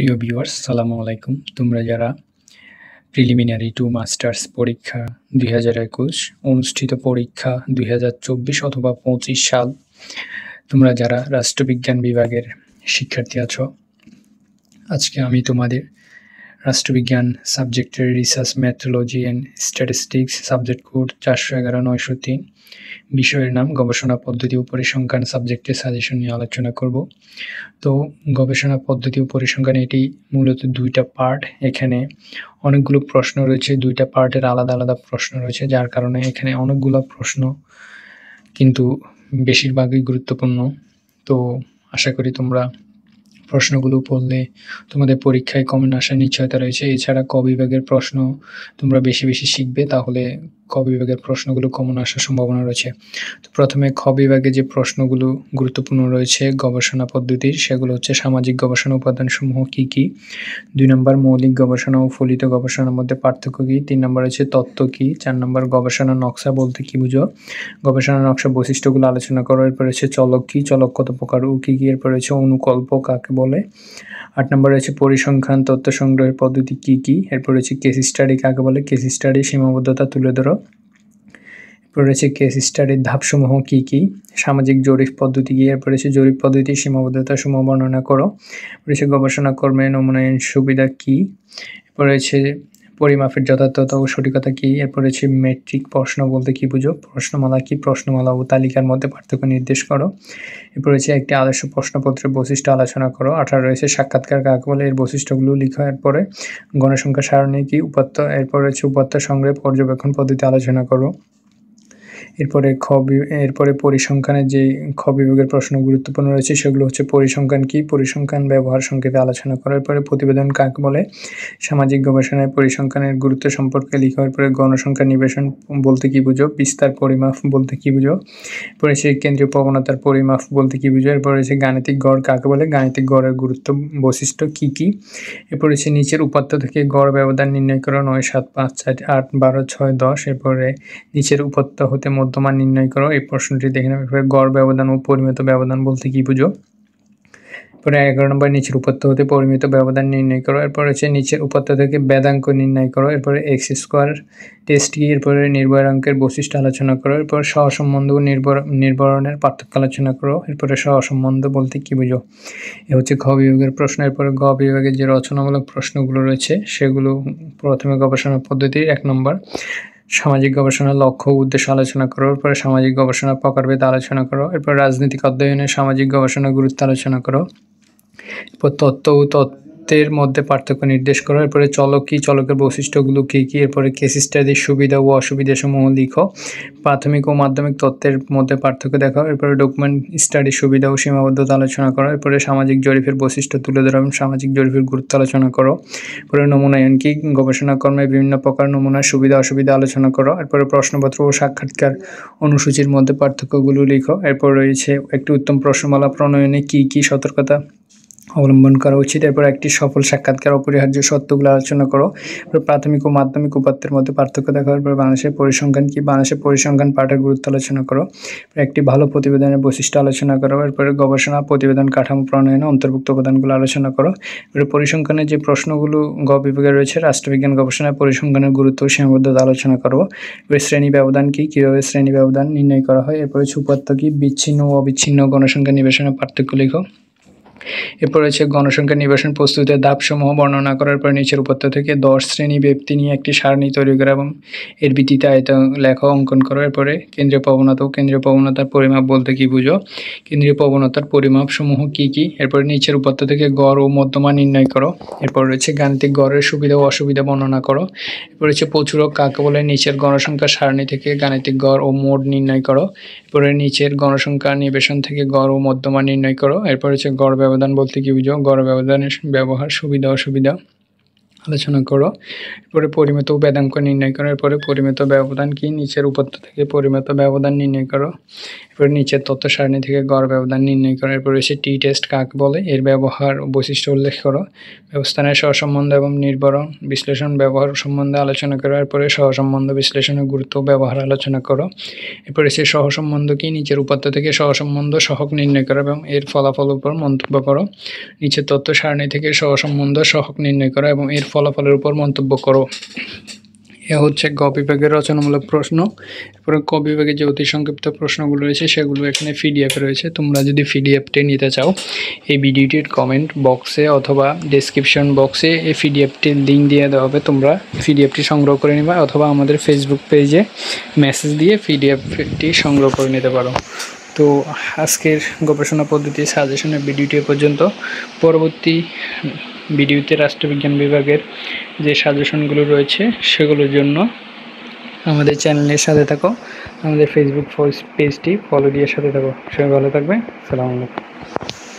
প্রিয় ভিউয়ার্স সালামু আলাইকুম তোমরা যারা প্রিলিমিনারি টু মাস্টার্স পরীক্ষা দুই অনুষ্ঠিত পরীক্ষা দুই অথবা পঁচিশ সাল তোমরা যারা রাষ্ট্রবিজ্ঞান বিভাগের শিক্ষার্থী আছো আজকে আমি তোমাদের রাষ্ট্রবিজ্ঞান সাবজেক্টের research methodology and statistics subject code চারশো এগারো নয়শো তিন বিষয়ের নাম গবেষণা পদ্ধতি ও পরিসংখ্যান সাবজেক্টের সাজেশন নিয়ে আলোচনা করব তো গবেষণা পদ্ধতি ও পরিসংখ্যান এটি মূলত দুইটা পার্ট এখানে অনেকগুলো প্রশ্ন রয়েছে দুইটা পার্টের আলাদা আলাদা প্রশ্ন রয়েছে যার কারণে এখানে অনেকগুলো প্রশ্ন কিন্তু বেশিরভাগই গুরুত্বপূর্ণ তো আশা করি তোমরা প্রশ্নগুলো পড়লে তোমাদের পরীক্ষায় কমেন্ট আসার নিশ্চয়তা রয়েছে এছাড়া ক বিভাগের প্রশ্ন তোমরা বেশি বেশি শিখবে তাহলে খ বিভাগের প্রশ্নগুলো কমন আসার সম্ভাবনা রয়েছে তো প্রথমে খ বিভাগে যে প্রশ্নগুলো গুরুত্বপূর্ণ রয়েছে গবেষণা পদ্ধতির সেগুলো হচ্ছে সামাজিক গবেষণা উপাদানসমূহ কী কী দুই নম্বর মৌলিক গবেষণা ও ফলিত গবেষণার মধ্যে পার্থক্য কী তিন নম্বর হচ্ছে তত্ত্ব কী চার নম্বর গবেষণা নকশা বলতে কী বুঝো গবেষণা নকশা বৈশিষ্ট্যগুলো আলোচনা করো এরপর হচ্ছে চলক কী চলক কত প্রকার ও কী কী এরপর রয়েছে অনুকল্প কাকে বলে আট নম্বর রয়েছে পরিসংখ্যান তথ্য সংগ্রহের পদ্ধতি কী কী এরপর রয়েছে কেসি স্টাডি কাকে বলে কেসি স্টাডি সীমাবদ্ধতা তুলে ধরো রয়েছে কেস স্টাডির ধাপসমূহ কি কি সামাজিক জরিপ পদ্ধতি কি এরপর রয়েছে জরিপ পদ্ধতির সীমাবদ্ধতা সমূহ বর্ণনা করো রয়েছে গবেষণা কর্মের নমুনায়ন সুবিধা কি এরপর রয়েছে পরিমাপের যথার্থতা ও সঠিকতা কী এরপর রয়েছে মেট্রিক প্রশ্ন বলতে কী বুঝো প্রশ্নমালা কি প্রশ্নমালা ও তালিকার মধ্যে পার্থক্য নির্দেশ করো এরপর রয়েছে একটি আদর্শ প্রশ্নপত্রের বৈশিষ্ট্য আলোচনা করো আঠারো রয়েছে সাক্ষাৎকার কাকে বলে এর বৈশিষ্ট্যগুলো লিখো এরপরে গণসংখ্যা সারণী কি উপাত্ত এরপর রয়েছে উপাত্ত সংগ্রহে পর্যবেক্ষণ পদ্ধতি আলোচনা করো এরপরে খ এরপরে পরিসংখ্যানের যে খ বিভাগের প্রশ্ন গুরুত্বপূর্ণ রয়েছে সেগুলো হচ্ছে পরিসংখ্যান কি পরিসংখ্যান ব্যবহার সংক্ষেপে আলোচনা করার পরে প্রতিবেদন কাকে বলে সামাজিক গবেষণায় পরিসংখ্যানের গুরুত্ব সম্পর্কে লিখার পরে গণসংখ্যা নিবেশন বলতে কি বুঝো বিস্তার পরিমাপ বলতে কি বুঝো পরে সেই কেন্দ্রীয় প্রবণতার পরিমাপ বলতে কি বুঝো এরপর রয়েছে গাণিতিক গড় কাকে বলে গাণিতিক গড়ের গুরুত্ব বৈশিষ্ট্য কি কি এরপরে সে নিচের উপাত্ত থেকে গড় ব্যবধান নির্ণয় করা নয় সাত পাঁচ চার আট বারো ছয় দশ এরপরে নিচের উপাত্ত হতে মধ্যমান নির্ণয় করো এই প্রশ্নটি দেখে নেবে এরপরে গড় ব্যবধান ও পরিমিত ব্যবধান বলতে কী বুঝো পরে এগারো নম্বর নিচের উপাত্ত হতে পরিমিত ব্যবধান নির্ণয় করো এরপর হচ্ছে নিচের উপাত্ত থেকে বেদাঙ্ক নির্ণয় করো এরপরে এক্স স্কোয়ার টেস্ট কি এরপরে নির্ভর বৈশিষ্ট্য আলোচনা করো এরপর সহসম্বন্ধ ও নির্ভর নির্ভরণের পার্থক্য আলোচনা করো এরপরে সহসম্বন্ধ বলতে কী বুঝো এ হচ্ছে ঘ বিভাগের প্রশ্ন এরপরে গ বিভাগের যে রচনামূলক প্রশ্নগুলো রয়েছে সেগুলো প্রথমে গবেষণা পদ্ধতির এক নম্বর সামাজিক গবেষণার লক্ষ্য উদ্দেশ্য আলোচনা করো এরপরে সামাজিক গবেষণার প্রকারভেদ আলোচনা করো এরপর রাজনৈতিক অধ্যয়নে সামাজিক গবেষণার গুরুত্ব আলোচনা করো এরপর তত্ত্ব ও তত্ত্ব শব্দের মধ্যে পার্থক্য নির্দেশ করো এরপরে চলক কী চলকের বৈশিষ্ট্যগুলো কী কী এরপরে কেস স্টাডির সুবিধা ও অসুবিধাসমূহ লিখো প্রাথমিক ও মাধ্যমিক তত্ত্বের মধ্যে পার্থক্য দেখাও এরপরে ডকুমেন্ট স্টাডির সুবিধা ও সীমাবদ্ধতা আলোচনা করো এরপরে সামাজিক জরিপের বৈশিষ্ট্য তুলে ধরো এবং সামাজিক জরিপের গুরুত্ব আলোচনা করো এরপরে নমুনায়ন কি কর্মে বিভিন্ন প্রকার নমুনার সুবিধা অসুবিধা আলোচনা করো এরপরে প্রশ্নপত্র ও সাক্ষাৎকার অনুসূচির মধ্যে পার্থক্যগুলো লিখো এরপর রয়েছে একটি উত্তম প্রশ্নমালা প্রণয়নে কী কী সতর্কতা অবলম্বন করা উচিত এরপর একটি সফল সাক্ষাৎকার অপরিহার্য সত্যগুলো আলোচনা করো প্রাথমিক ও মাধ্যমিক উপাত্তের মধ্যে পার্থক্য দেখা পর বাংলাদেশের পরিসংখ্যান কি বাংলাদেশের পরিসংখ্যান পাঠের গুরুত্ব আলোচনা করো একটি ভালো প্রতিবেদনের বৈশিষ্ট্য আলোচনা করো এরপরে গবেষণা প্রতিবেদন কাঠামো প্রণয়নে অন্তর্ভুক্ত উপাদানগুলো আলোচনা করো এরপরে পরিসংখ্যানের যে প্রশ্নগুলো গ বিভাগে রয়েছে রাষ্ট্রবিজ্ঞান গবেষণায় পরিসংখ্যানের গুরুত্ব সীমাবদ্ধতা আলোচনা করো এবার শ্রেণী ব্যবধান কি কীভাবে শ্রেণী ব্যবধান নির্ণয় করা হয় এরপরে সুপাত্য কি বিচ্ছিন্ন ও অবিচ্ছিন্ন গণসংখ্যা নিবেশনের পার্থক্য লিখো এরপর রয়েছে গণসংখ্যা নির্বাচন প্রস্তুতের ধাপসমূহ বর্ণনা করার পর নিচের উপত্য থেকে দশ শ্রেণী ব্যক্তি নিয়ে একটি সারণী তৈরি করা এবং এর ভিত্তিতে আয়ত লেখা অঙ্কন করার পরে কেন্দ্রীয় প্রবণতা ও কেন্দ্রীয় প্রবণতার পরিমাপ বলতে কি বুঝো কেন্দ্রীয় প্রবণতার সমূহ কি কি এরপরে নিচের উপত্য থেকে গড় ও মধ্যমা নির্ণয় করো এরপর রয়েছে গাণিতিক গড়ের সুবিধা ও অসুবিধা বর্ণনা করো এরপর রয়েছে প্রচুরক কাকে বলে নিচের গণসংখ্যা সারণী থেকে গাণিতিক গড় ও মোড নির্ণয় করো এরপরে নিচের গণসংখ্যা নিবেশন থেকে গড় ও মধ্যমা নির্ণয় করো এরপর রয়েছে গড় ব্যবধান বলতে কি বুঝো গড় ব্যবধানের ব্যবহার সুবিধা অসুবিধা আলোচনা করো এরপরে পরিমিত বেদাঙ্ক নির্ণয় করো এরপরে পরিমিত ব্যবধান কি নিচের উপত্য থেকে পরিমিত ব্যবধান নির্ণয় করো এরপরে নিচের তথ্য সারণী থেকে গড় ব্যবধান নির্ণয় করো এরপরে এসে টি টেস্ট কাক বলে এর ব্যবহার বৈশিষ্ট্য উল্লেখ করো ব্যবস্থানের সহসম্বন্ধ এবং নির্বরণ বিশ্লেষণ ব্যবহার সম্বন্ধে আলোচনা করো এরপরে সহসম্বন্ধ বিশ্লেষণের গুরুত্ব ব্যবহার আলোচনা করো এরপরে সে সহসম্বন্ধ কি নিচের উপত্য থেকে সহসম্বন্ধ সহক নির্ণয় করো এবং এর ফলাফল উপর মন্তব্য করো নিচের তথ্য সারণী থেকে সহসম্বন্ধ সহক নির্ণয় করো এবং এর ফলাফলের উপর মন্তব্য করো এ হচ্ছে গ বিভাগের রচনামূলক প্রশ্ন এরপরে ক বিভাগে যে অতি সংক্ষিপ্ত প্রশ্নগুলো রয়েছে সেগুলো এখানে ফিডিএফ রয়েছে তোমরা যদি পিডিএফটি নিতে চাও এই ভিডিওটির কমেন্ট বক্সে অথবা ডেসক্রিপশন বক্সে এই পিডিএফটির লিঙ্ক দিয়ে দেওয়া হবে তোমরা পিডিএফটি সংগ্রহ করে নেবা অথবা আমাদের ফেসবুক পেজে মেসেজ দিয়ে পিডিএফটি সংগ্রহ করে নিতে পারো তো আজকের গবেষণা পদ্ধতি সাজেশনের ভিডিওটি পর্যন্ত পরবর্তী ভিডিওতে রাষ্ট্রবিজ্ঞান বিভাগের যে সাজেশনগুলো রয়েছে সেগুলোর জন্য আমাদের চ্যানেলের সাথে থাকো আমাদের ফেসবুক পেজটি ফলো দিয়ে সাথে থাকো সবাই ভালো থাকবে সালামালাইকুম